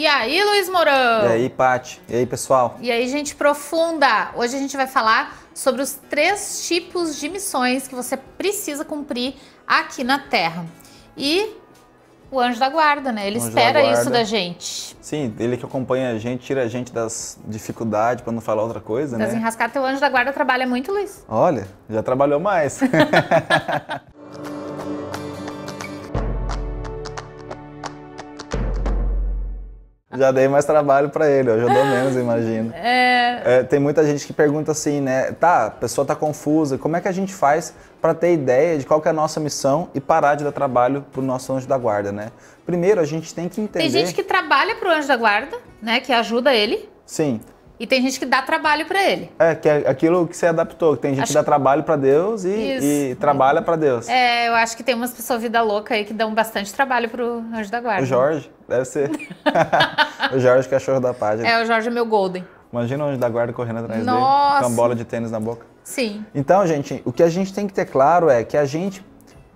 E aí, Luiz Mourão? E aí, Pati? E aí, pessoal? E aí, gente profunda! Hoje a gente vai falar sobre os três tipos de missões que você precisa cumprir aqui na Terra. E o anjo da guarda, né? Ele espera da isso da gente. Sim, ele que acompanha a gente, tira a gente das dificuldades, para não falar outra coisa, das né? Das enrascadas, teu anjo da guarda trabalha muito, Luiz. Olha, já trabalhou mais. já dei mais trabalho para ele, hoje dou menos, imagino. É... é... Tem muita gente que pergunta assim, né? Tá, a pessoa tá confusa, como é que a gente faz para ter ideia de qual que é a nossa missão e parar de dar trabalho pro nosso anjo da guarda, né? Primeiro, a gente tem que entender... Tem gente que trabalha pro anjo da guarda, né? Que ajuda ele. Sim. E tem gente que dá trabalho para ele. É, que é aquilo que você adaptou. Tem gente acho... que dá trabalho para Deus e, e trabalha para Deus. É, eu acho que tem umas pessoas vida louca aí que dão bastante trabalho pro anjo da guarda. O Jorge, deve ser. o Jorge, cachorro da página. É, o Jorge é meu golden. Imagina o anjo da guarda correndo atrás Nossa. dele, com uma bola de tênis na boca. Sim. Então, gente, o que a gente tem que ter claro é que a gente,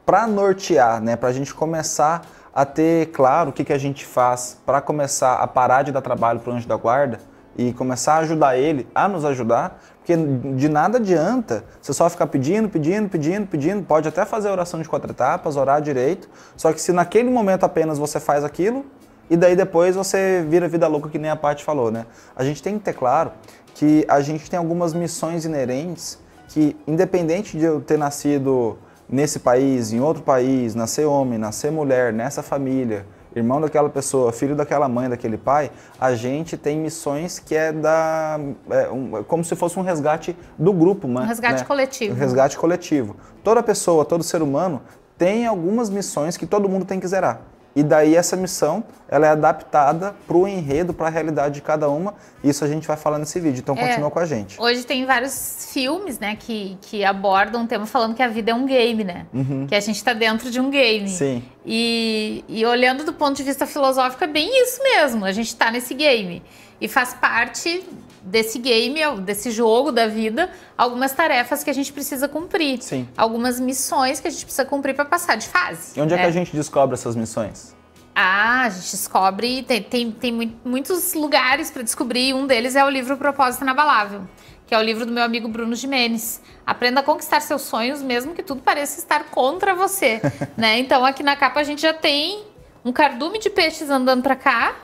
para nortear, né, para a gente começar a ter claro o que, que a gente faz, para começar a parar de dar trabalho para o anjo da guarda, e começar a ajudar ele a nos ajudar, porque de nada adianta você só ficar pedindo, pedindo, pedindo, pedindo. Pode até fazer a oração de quatro etapas, orar direito, só que se naquele momento apenas você faz aquilo, e daí depois você vira vida louca, que nem a parte falou, né? A gente tem que ter claro que a gente tem algumas missões inerentes que, independente de eu ter nascido nesse país, em outro país, nascer homem, nascer mulher, nessa família, irmão daquela pessoa, filho daquela mãe, daquele pai, a gente tem missões que é da é um, é como se fosse um resgate do grupo, né? um resgate né? coletivo. Um resgate coletivo. Toda pessoa, todo ser humano tem algumas missões que todo mundo tem que zerar. E daí essa missão, ela é adaptada para o enredo, para a realidade de cada uma. Isso a gente vai falar nesse vídeo, então é, continua com a gente. Hoje tem vários filmes, né, que, que abordam o tema falando que a vida é um game, né? Uhum. Que a gente está dentro de um game. Sim. E, e olhando do ponto de vista filosófico, é bem isso mesmo. A gente está nesse game. E faz parte desse game, desse jogo da vida, algumas tarefas que a gente precisa cumprir. Sim. Algumas missões que a gente precisa cumprir para passar de fase. E onde é que a né? gente descobre essas missões? Ah, a gente descobre, tem, tem, tem muitos lugares para descobrir, um deles é o livro Propósito Inabalável, que é o livro do meu amigo Bruno Jimenez. Aprenda a conquistar seus sonhos, mesmo que tudo pareça estar contra você, né? Então aqui na capa a gente já tem um cardume de peixes andando para cá,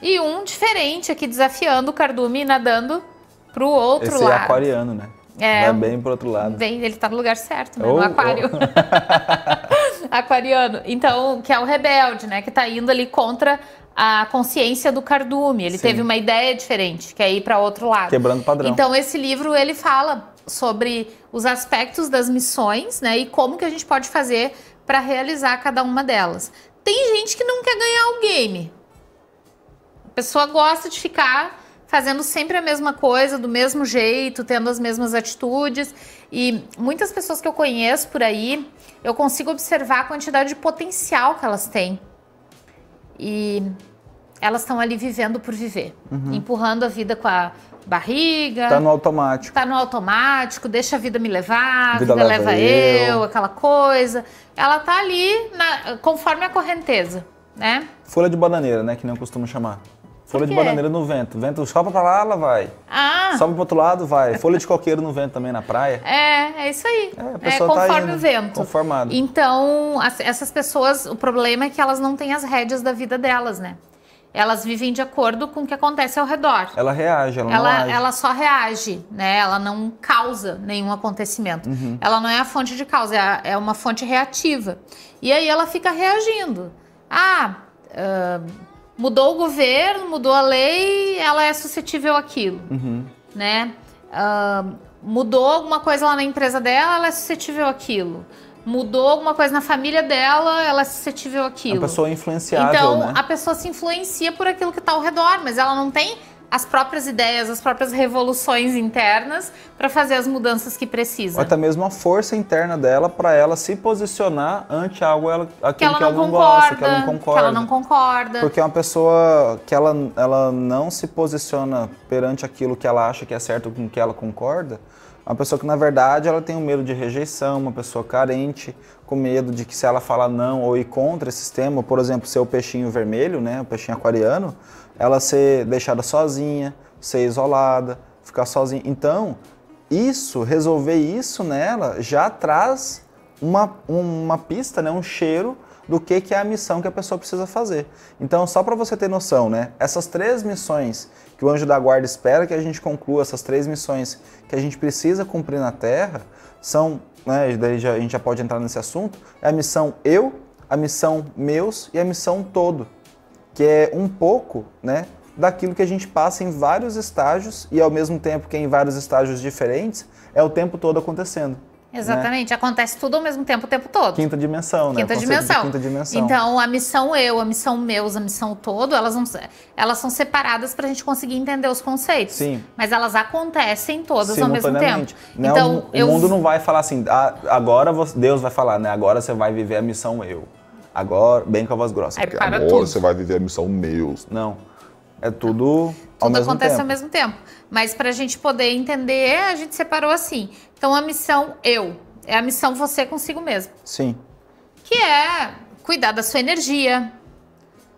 e um diferente aqui desafiando o cardume e nadando pro outro Esse é lado. Esse é aquariano, né? É. Vai bem pro outro lado. Bem, ele tá no lugar certo, né? Oh, no oh. aquário. Oh. aquariano. Então, que é o rebelde, né? Que tá indo ali contra a consciência do cardume. Ele Sim. teve uma ideia diferente, que é ir para outro lado. Quebrando padrão. Então, esse livro, ele fala sobre os aspectos das missões, né? E como que a gente pode fazer para realizar cada uma delas. Tem gente que não quer ganhar o game, pessoa gosta de ficar fazendo sempre a mesma coisa, do mesmo jeito, tendo as mesmas atitudes. E muitas pessoas que eu conheço por aí, eu consigo observar a quantidade de potencial que elas têm. E elas estão ali vivendo por viver, uhum. empurrando a vida com a barriga. Tá no automático. Tá no automático, deixa a vida me levar, a vida, vida leva, leva eu, eu, aquela coisa. Ela tá ali na, conforme a correnteza, né? Folha de bananeira, né, que não costumo chamar. Folha de bananeira no vento. Vento sobe pra lá, ela vai. Ah. Sobe pro outro lado, vai. Folha de coqueiro no vento também na praia. É, é isso aí. É, a é tá conforme tá né? indo, o vento. Conformado. Então, as, essas pessoas, o problema é que elas não têm as rédeas da vida delas, né? Elas vivem de acordo com o que acontece ao redor. Ela reage, ela, ela não age. Ela só reage, né? Ela não causa nenhum acontecimento. Uhum. Ela não é a fonte de causa, é, a, é uma fonte reativa. E aí ela fica reagindo. Ah, uh, mudou o governo, mudou a lei, ela é suscetível àquilo, uhum. né? Uh, mudou alguma coisa lá na empresa dela, ela é suscetível àquilo. Mudou alguma coisa na família dela, ela é suscetível àquilo. A pessoa é influenciável, Então, né? a pessoa se influencia por aquilo que está ao redor, mas ela não tem as próprias ideias, as próprias revoluções internas para fazer as mudanças que precisa. Ou até mesmo a força interna dela para ela se posicionar ante algo ela, aquilo que ela, que ela não, não concorda, gosta, que ela não concorda. Que ela não concorda. Porque é uma pessoa que ela, ela não se posiciona perante aquilo que ela acha que é certo com que ela concorda, é uma pessoa que na verdade ela tem um medo de rejeição, uma pessoa carente, com medo de que se ela falar não ou ir contra esse sistema, por exemplo, ser o peixinho vermelho, né, o peixinho aquariano, ela ser deixada sozinha, ser isolada, ficar sozinha. Então, isso, resolver isso nela já traz uma, uma pista, né, um cheiro do que, que é a missão que a pessoa precisa fazer. Então, só para você ter noção, né? Essas três missões que o anjo da guarda espera que a gente conclua, essas três missões que a gente precisa cumprir na Terra, são, né? Daí já, a gente já pode entrar nesse assunto. É a missão eu, a missão meus e a missão todo que é um pouco, né, daquilo que a gente passa em vários estágios e ao mesmo tempo que é em vários estágios diferentes, é o tempo todo acontecendo. Né? Exatamente, né? acontece tudo ao mesmo tempo, o tempo todo. Quinta dimensão, né? Quinta dimensão. quinta dimensão. Então, a missão eu, a missão meus, a missão todo, elas, não, elas são separadas para a gente conseguir entender os conceitos. Sim. Mas elas acontecem todas ao mesmo tempo. Né? Então, o, eu... o mundo não vai falar assim, ah, agora Deus vai falar, né? Agora você vai viver a missão eu. Agora, bem com a voz grossa. Aí para agora tudo. você vai viver a missão meus Não. É tudo ao tudo mesmo acontece tempo. ao mesmo tempo. Mas para a gente poder entender, a gente separou assim. Então a missão eu é a missão você consigo mesmo. Sim. Que é cuidar da sua energia,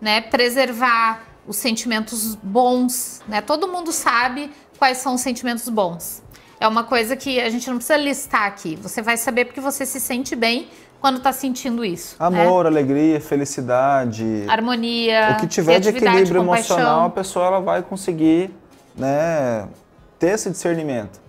né? Preservar os sentimentos bons, né? Todo mundo sabe quais são os sentimentos bons. É uma coisa que a gente não precisa listar aqui. Você vai saber porque você se sente bem quando está sentindo isso. Né? Amor, né? alegria, felicidade, harmonia, o que tiver de equilíbrio compaixão. emocional, a pessoa ela vai conseguir, né, ter esse discernimento.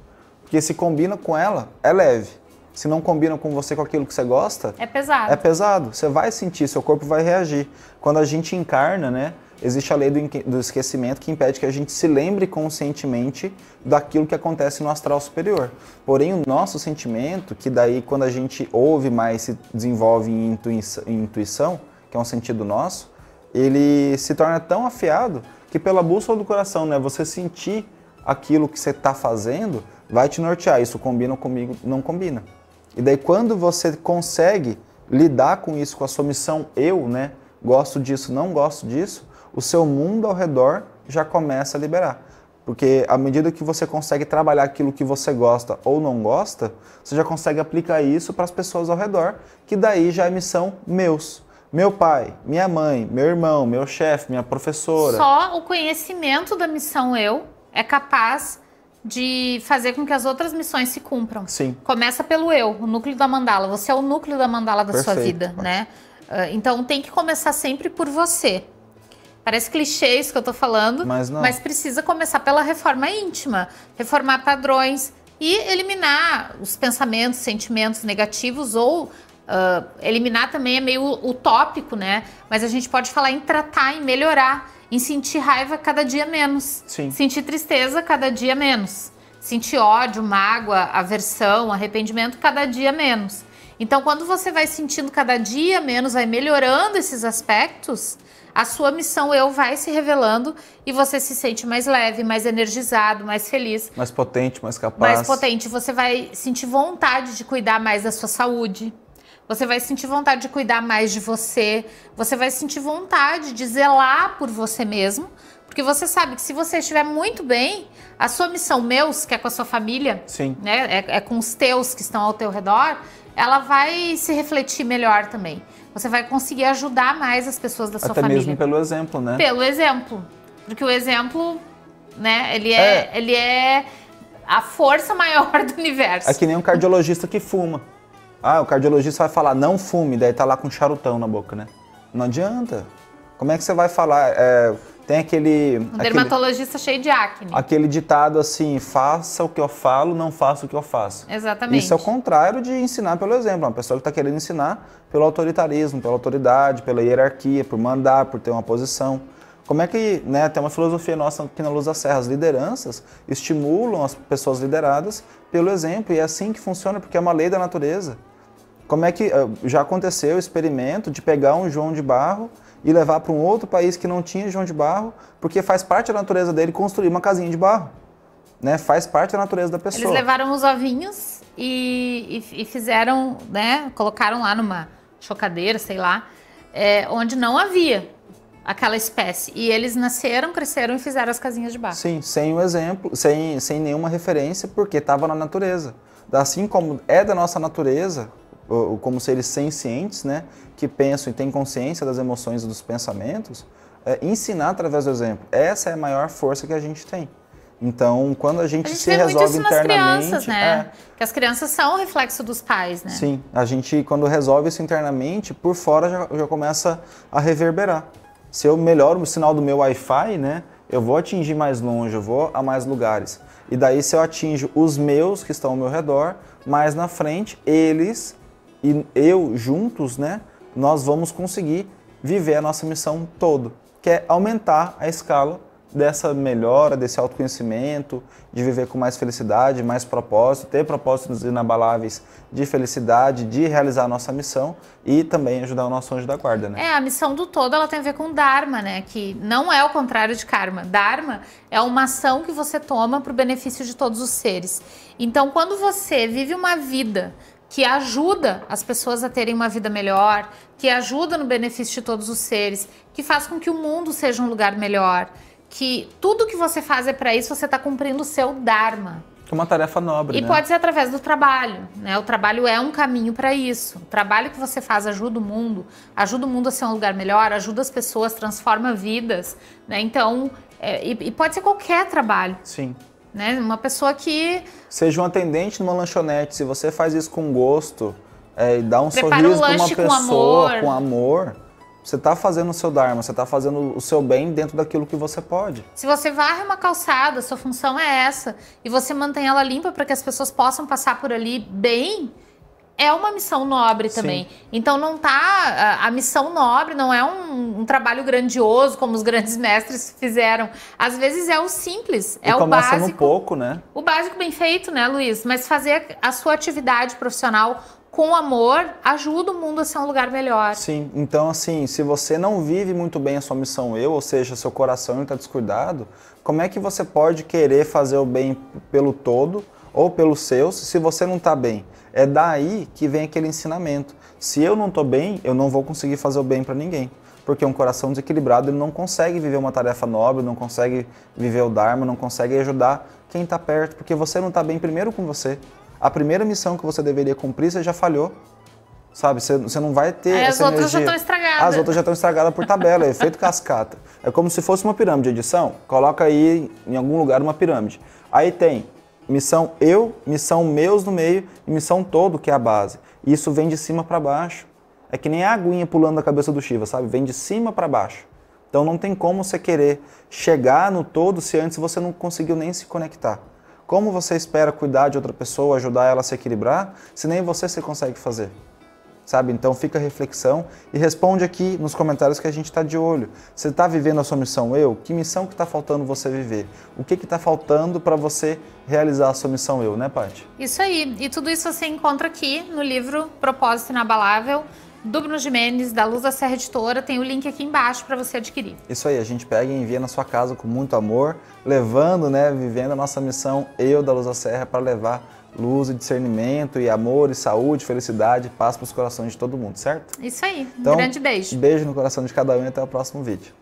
Porque se combina com ela, é leve. Se não combina com você com aquilo que você gosta, é pesado. É pesado. Você vai sentir, seu corpo vai reagir. Quando a gente encarna, né, existe a lei do, esquecimento que impede que a gente se lembre conscientemente daquilo que acontece no astral superior. Porém, o nosso sentimento, que daí quando a gente ouve mais se desenvolve em intuição, em intuição que é um sentido nosso, ele se torna tão afiado que pela bússola do coração, né, você sentir aquilo que você está fazendo, vai te nortear. Isso combina comigo, não combina. E daí quando você consegue lidar com isso, com a sua missão eu, né? Gosto disso, não gosto disso, o seu mundo ao redor já começa a liberar. Porque à medida que você consegue trabalhar aquilo que você gosta ou não gosta, você já consegue aplicar isso para as pessoas ao redor, que daí já é missão meus. Meu pai, minha mãe, meu irmão, meu chefe, minha professora. Só o conhecimento da missão eu é capaz de fazer com que as outras missões se cumpram. Sim. Começa pelo eu, o núcleo da mandala. Você é o núcleo da mandala da Perfeito, sua vida, né? Ah, então tem que começar sempre por você. Parece clichê isso que eu tô falando, mas, não. mas precisa começar pela reforma íntima, reformar padrões e eliminar os pensamentos, sentimentos negativos ou Uh, eliminar também é meio utópico, né? Mas a gente pode falar em tratar, em melhorar, em sentir raiva cada dia menos. Sim. Sentir tristeza cada dia menos. Sentir ódio, mágoa, aversão, arrependimento cada dia menos. Então, quando você vai sentindo cada dia menos, vai melhorando esses aspectos, a sua missão eu vai se revelando e você se sente mais leve, mais energizado, mais feliz. Mais potente, mais capaz. Mais potente. Você vai sentir vontade de cuidar mais da sua saúde. Você vai sentir vontade de cuidar mais de você. Você vai sentir vontade de zelar por você mesmo. Porque você sabe que se você estiver muito bem, a sua missão meus, que é com a sua família, Sim. Né, é, é com os teus que estão ao teu redor, ela vai se refletir melhor também você vai conseguir ajudar mais as pessoas da sua Até família. Até mesmo pelo exemplo, né? Pelo exemplo. Porque o exemplo, né, ele é, é. ele é a força maior do universo. É que nem um cardiologista que fuma. Ah, o cardiologista vai falar, não fume, daí tá lá com um charutão na boca, né? Não adianta. Como é que você vai falar? É, tem aquele. Um dermatologista aquele, cheio de acne. Aquele ditado assim: faça o que eu falo, não faça o que eu faço. Exatamente. Isso é o contrário de ensinar pelo exemplo. Uma pessoa que está querendo ensinar pelo autoritarismo, pela autoridade, pela hierarquia, por mandar, por ter uma posição. Como é que, né, tem uma filosofia nossa aqui na Luz da Serra, as lideranças estimulam as pessoas lideradas pelo exemplo, e é assim que funciona, porque é uma lei da natureza. Como é que eh, já aconteceu o experimento de pegar um João de barro e levar para um outro país que não tinha João de barro, porque faz parte da natureza dele construir uma casinha de barro. Né, faz parte da natureza da pessoa. Eles levaram os ovinhos e, e, e fizeram, né? Colocaram lá numa chocadeira, sei lá, é, onde não havia aquela espécie. E eles nasceram, cresceram e fizeram as casinhas de barro. Sim, sem o um exemplo, sem, sem nenhuma referência, porque estava na natureza. Assim como é da nossa natureza como seres sencientes, né, que pensam e têm consciência das emoções e dos pensamentos, é, ensinar através do exemplo. Essa é a maior força que a gente tem. Então, quando a gente, a gente se resolve internamente, crianças, né? É, que as crianças são o reflexo dos pais, né? Sim, a gente quando resolve isso internamente, por fora já, já começa a reverberar. Se eu melhoro o sinal do meu Wi-Fi, né, eu vou atingir mais longe, eu vou a mais lugares. E daí se eu atinjo os meus que estão ao meu redor, mais na frente, eles e eu juntos, né, nós vamos conseguir viver a nossa missão todo, que é aumentar a escala dessa melhora, desse autoconhecimento, de viver com mais felicidade, mais propósito, ter propósitos inabaláveis de felicidade, de realizar a nossa missão e também ajudar o nosso anjo da guarda, né? É, a missão do todo, ela tem a ver com Dharma, né? Que não é o contrário de Karma. Dharma é uma ação que você toma para o benefício de todos os seres. Então, quando você vive uma vida que ajuda as pessoas a terem uma vida melhor, que ajuda no benefício de todos os seres, que faz com que o mundo seja um lugar melhor, que tudo que você faz é para isso, você está cumprindo o seu dharma. é uma tarefa nobre. E né? pode ser através do trabalho, né? O trabalho é um caminho para isso. O trabalho que você faz ajuda o mundo, ajuda o mundo a ser um lugar melhor, ajuda as pessoas, transforma vidas, né? Então, é, e, e pode ser qualquer trabalho. Sim. Né? Uma pessoa que. Seja um atendente numa lanchonete, se você faz isso com gosto, é, dá um Prepara sorriso um para uma pessoa, com amor. com amor. Você está fazendo o seu Dharma, você está fazendo o seu bem dentro daquilo que você pode. Se você varre uma calçada, sua função é essa, e você mantém ela limpa para que as pessoas possam passar por ali bem, é uma missão nobre também. Sim. Então não tá. A, a, missão nobre não é um, um, trabalho grandioso, como os grandes mestres fizeram. Às vezes é o simples, e é o básico. No pouco, né? O básico bem feito, né, Luiz? Mas fazer a sua atividade profissional com amor ajuda o mundo a ser um lugar melhor. Sim, então assim, se você não vive muito bem a sua missão eu, ou seja, seu coração está descuidado, como é que você pode querer fazer o bem pelo todo ou pelos seus se você não está bem? É daí que vem aquele ensinamento. Se eu não estou bem, eu não vou conseguir fazer o bem para ninguém. Porque um coração desequilibrado ele não consegue viver uma tarefa nobre, não consegue viver o Dharma, não consegue ajudar quem está perto, porque você não está bem primeiro com você. A primeira missão que você deveria cumprir, você já falhou. Sabe, você, você não vai ter. Aí essa as energia. outras já estão estragadas. As outras já estão estragadas por tabela, é efeito cascata. É como se fosse uma pirâmide. Edição, coloca aí em algum lugar uma pirâmide. Aí tem missão eu, missão meus no meio e missão todo, que é a base. E isso vem de cima para baixo. É que nem a aguinha pulando na cabeça do Shiva, sabe? Vem de cima para baixo. Então não tem como você querer chegar no todo se antes você não conseguiu nem se conectar. Como você espera cuidar de outra pessoa, ajudar ela a se equilibrar, se nem você se consegue fazer? sabe? Então fica a reflexão e responde aqui nos comentários que a gente está de olho. Você está vivendo a sua missão eu? Que missão que está faltando você viver? O que está faltando para você realizar a sua missão eu, né, Paty? Isso aí. E tudo isso você encontra aqui no livro Propósito Inabalável. Do Bruno Jimenez, da Luz da Serra Editora, tem o link aqui embaixo para você adquirir. Isso aí, a gente pega e envia na sua casa com muito amor, levando, né, vivendo a nossa missão Eu da Luz da Serra para levar luz, e discernimento e amor e saúde, felicidade, paz para os corações de todo mundo, certo? Isso aí. Um então, grande beijo. Beijo no coração de cada um e até o próximo vídeo.